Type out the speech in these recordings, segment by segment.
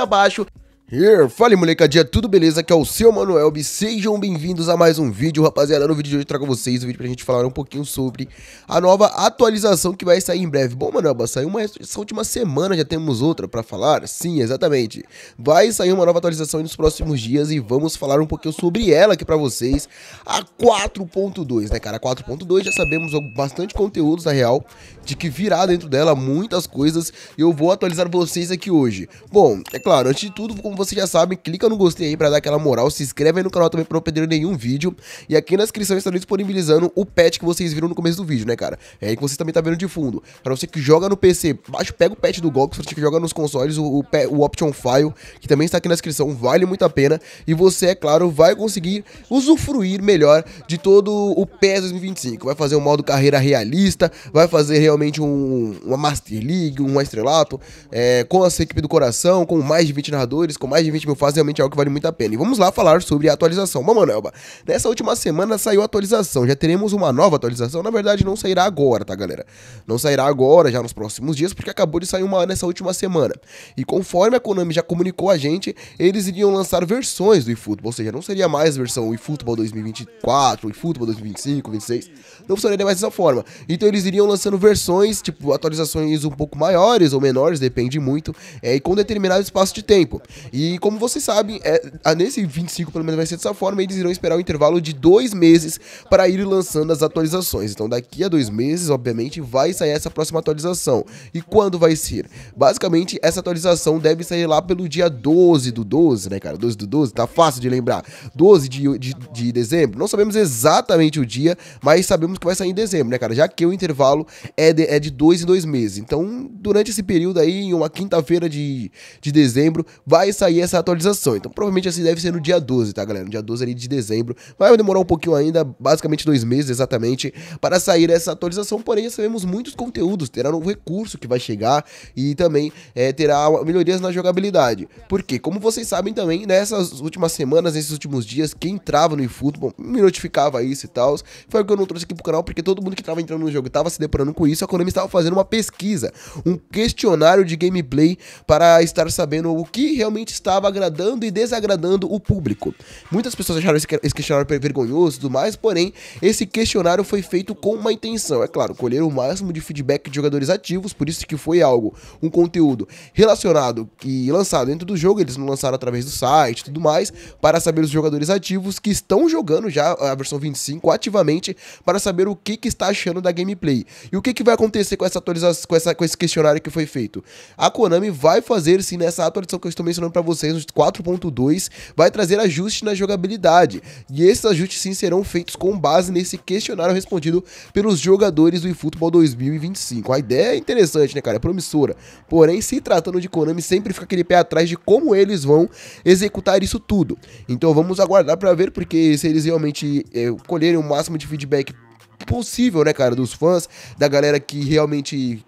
abaixo Yeah. Fala molecadinha, tudo beleza? Aqui é o seu Manuel e sejam bem-vindos a mais um vídeo, rapaziada. No vídeo de hoje eu trago vocês o um vídeo pra gente falar um pouquinho sobre a nova atualização que vai sair em breve. Bom, Manuel, saiu uma essa última semana, já temos outra pra falar? Sim, exatamente. Vai sair uma nova atualização nos próximos dias e vamos falar um pouquinho sobre ela aqui pra vocês, a 4.2, né, cara? A 4.2 já sabemos bastante conteúdos, na real, de que virá dentro dela muitas coisas e eu vou atualizar vocês aqui hoje. Bom, é claro, antes de tudo, como vocês já sabem, clica no gostei aí pra dar aquela moral, se inscreve aí no canal também pra não perder nenhum vídeo. E aqui na descrição eu estarei disponibilizando o patch que vocês viram no começo do vídeo, né, cara? É aí que vocês também tá vendo de fundo. Pra você que joga no PC, baixo, pega o patch do Golx, pra você que joga nos consoles, o, o, o Option File, que também está aqui na descrição, vale muito a pena. E você, é claro, vai conseguir usufruir melhor de todo o PES 2025. Vai fazer um modo carreira realista, vai fazer realmente um, uma Master League, um estrelato, é, com a sua equipe do coração, com mais de 20 narradores, com mais de 20 mil fases, realmente é algo que vale muito a pena. E vamos lá falar sobre a atualização. Bom, Elba nessa última semana saiu a atualização, já teremos uma nova atualização, na verdade não sairá agora, tá galera? Não sairá agora, já nos próximos dias, porque acabou de sair uma nessa última semana. E conforme a Konami já comunicou a gente, eles iriam lançar versões do eFootball, ou seja, não seria mais a versão eFootball 2024, eFootball 2025, 26, não funcionaria mais dessa forma. Então eles iriam lançando versões, tipo, atualizações um pouco maiores ou menores, depende muito, é, e com determinado espaço de tempo. E e como vocês sabem, é, nesse 25 pelo menos vai ser dessa forma, eles irão esperar o um intervalo de dois meses para ir lançando as atualizações. Então daqui a dois meses, obviamente, vai sair essa próxima atualização. E quando vai ser? Basicamente, essa atualização deve sair lá pelo dia 12 do 12, né, cara? 12 do 12, tá fácil de lembrar. 12 de, de, de dezembro, não sabemos exatamente o dia, mas sabemos que vai sair em dezembro, né, cara? Já que o intervalo é de, é de dois em dois meses. Então, durante esse período aí, em uma quinta-feira de, de dezembro, vai sair sair essa atualização. Então provavelmente assim deve ser no dia 12, tá galera? No dia 12 ali de dezembro. Vai demorar um pouquinho ainda, basicamente dois meses exatamente, para sair essa atualização. Porém, já sabemos muitos conteúdos, terá um recurso que vai chegar e também é, terá melhorias na jogabilidade. Porque, como vocês sabem também, nessas últimas semanas, nesses últimos dias, quem entrava no eFootball me notificava isso e tal. Foi o que eu não trouxe aqui pro canal, porque todo mundo que tava entrando no jogo tava se deparando com isso. A Konami estava fazendo uma pesquisa, um questionário de gameplay para estar sabendo o que realmente realmente estava agradando e desagradando o público. Muitas pessoas acharam esse questionário vergonhoso e tudo mais, porém, esse questionário foi feito com uma intenção, é claro, colher o máximo de feedback de jogadores ativos, por isso que foi algo, um conteúdo relacionado e lançado dentro do jogo, eles não lançaram através do site e tudo mais, para saber os jogadores ativos que estão jogando já a versão 25 ativamente, para saber o que, que está achando da gameplay. E o que, que vai acontecer com essa atualização, com, essa, com esse questionário que foi feito? A Konami vai fazer sim nessa atualização que eu estou mencionando para para vocês o 4.2 vai trazer ajustes na jogabilidade. E esses ajustes sim serão feitos com base nesse questionário respondido pelos jogadores do eFootball 2025. A ideia é interessante, né, cara? É promissora. Porém, se tratando de Konami, sempre fica aquele pé atrás de como eles vão executar isso tudo. Então vamos aguardar para ver, porque se eles realmente é, colherem o máximo de feedback possível, né, cara, dos fãs, da galera que realmente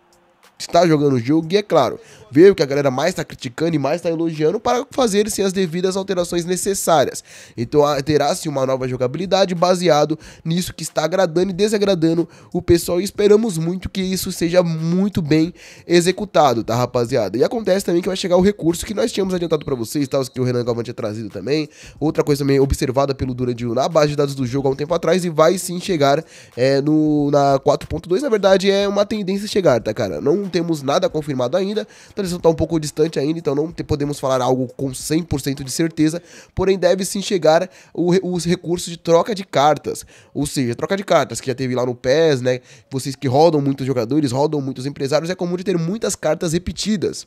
está jogando o jogo e, é claro, veio que a galera mais está criticando e mais está elogiando para fazer-se as devidas alterações necessárias. Então terá-se uma nova jogabilidade baseado nisso que está agradando e desagradando o pessoal e esperamos muito que isso seja muito bem executado, tá rapaziada? E acontece também que vai chegar o recurso que nós tínhamos adiantado para vocês, tá? Os que o Renan Galvão tinha trazido também. Outra coisa também observada pelo Durandil na base de dados do jogo há um tempo atrás e vai sim chegar é, no, na 4.2, na verdade é uma tendência chegar, tá cara? Não não temos nada confirmado ainda, a transição está um pouco distante ainda, então não te, podemos falar algo com 100% de certeza, porém deve sim chegar o, os recursos de troca de cartas, ou seja, troca de cartas que já teve lá no PES, né? Vocês que rodam muitos jogadores, rodam muitos empresários, é comum de ter muitas cartas repetidas.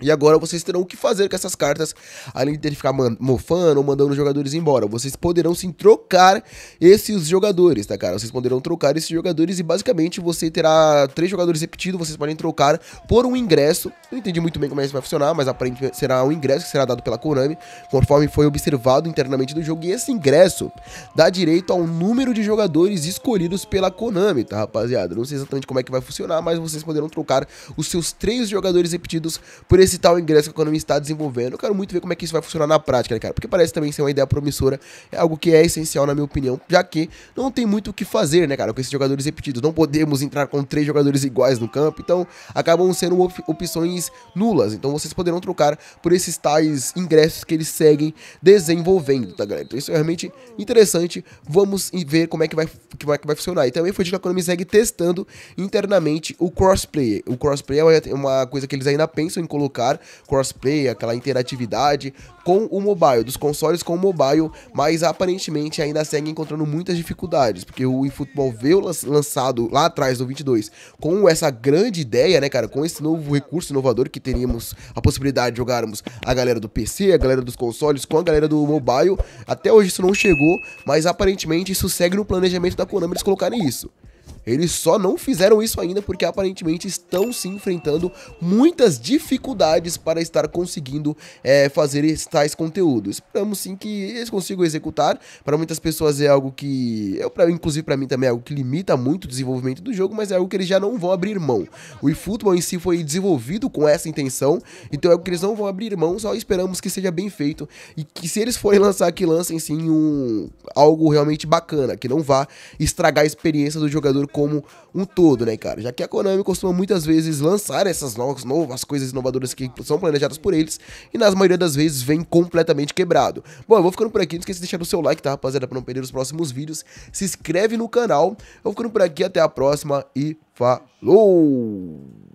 E agora vocês terão o que fazer com essas cartas, além de ter que ficar mofando ou mandando os jogadores embora. Vocês poderão sim trocar esses jogadores, tá, cara? Vocês poderão trocar esses jogadores e basicamente você terá três jogadores repetidos, vocês podem trocar por um ingresso. Não entendi muito bem como é isso vai funcionar, mas aparentemente será um ingresso que será dado pela Konami, conforme foi observado internamente no jogo. E esse ingresso dá direito ao número de jogadores escolhidos pela Konami, tá, rapaziada? Não sei exatamente como é que vai funcionar, mas vocês poderão trocar os seus três jogadores repetidos por esse esse tal ingresso que a economia está desenvolvendo. Eu quero muito ver como é que isso vai funcionar na prática, né, cara? Porque parece também ser uma ideia promissora, é algo que é essencial, na minha opinião, já que não tem muito o que fazer, né, cara, com esses jogadores repetidos. Não podemos entrar com três jogadores iguais no campo, então acabam sendo op opções nulas. Então vocês poderão trocar por esses tais ingressos que eles seguem desenvolvendo, tá, galera? Então isso é realmente interessante. Vamos ver como é que vai, como é que vai funcionar. E também foi dito que a economia segue testando internamente o crossplay. O crossplay é uma é coisa que eles ainda pensam em colocar colocar crossplay, aquela interatividade com o mobile, dos consoles com o mobile, mas aparentemente ainda segue encontrando muitas dificuldades, porque o eFootball veio lançado lá atrás no 22 com essa grande ideia, né, cara, com esse novo recurso inovador que teríamos a possibilidade de jogarmos a galera do PC, a galera dos consoles com a galera do mobile. Até hoje isso não chegou, mas aparentemente isso segue no planejamento da Konami eles colocarem isso. Eles só não fizeram isso ainda porque aparentemente estão se enfrentando muitas dificuldades para estar conseguindo é, fazer tais conteúdos. Esperamos sim que eles consigam executar. Para muitas pessoas é algo que, eu, pra, inclusive para mim também, é algo que limita muito o desenvolvimento do jogo, mas é algo que eles já não vão abrir mão. O eFootball em si foi desenvolvido com essa intenção, então é algo que eles não vão abrir mão, só esperamos que seja bem feito e que se eles forem lançar, que lancem sim um, algo realmente bacana, que não vá estragar a experiência do jogador como um todo, né, cara? Já que a Konami costuma muitas vezes lançar essas novas, novas coisas inovadoras que são planejadas por eles e nas maioria das vezes vem completamente quebrado. Bom, eu vou ficando por aqui, não esqueça de deixar o seu like, tá, rapaziada, para não perder os próximos vídeos. Se inscreve no canal. Eu vou ficando por aqui, até a próxima e falou!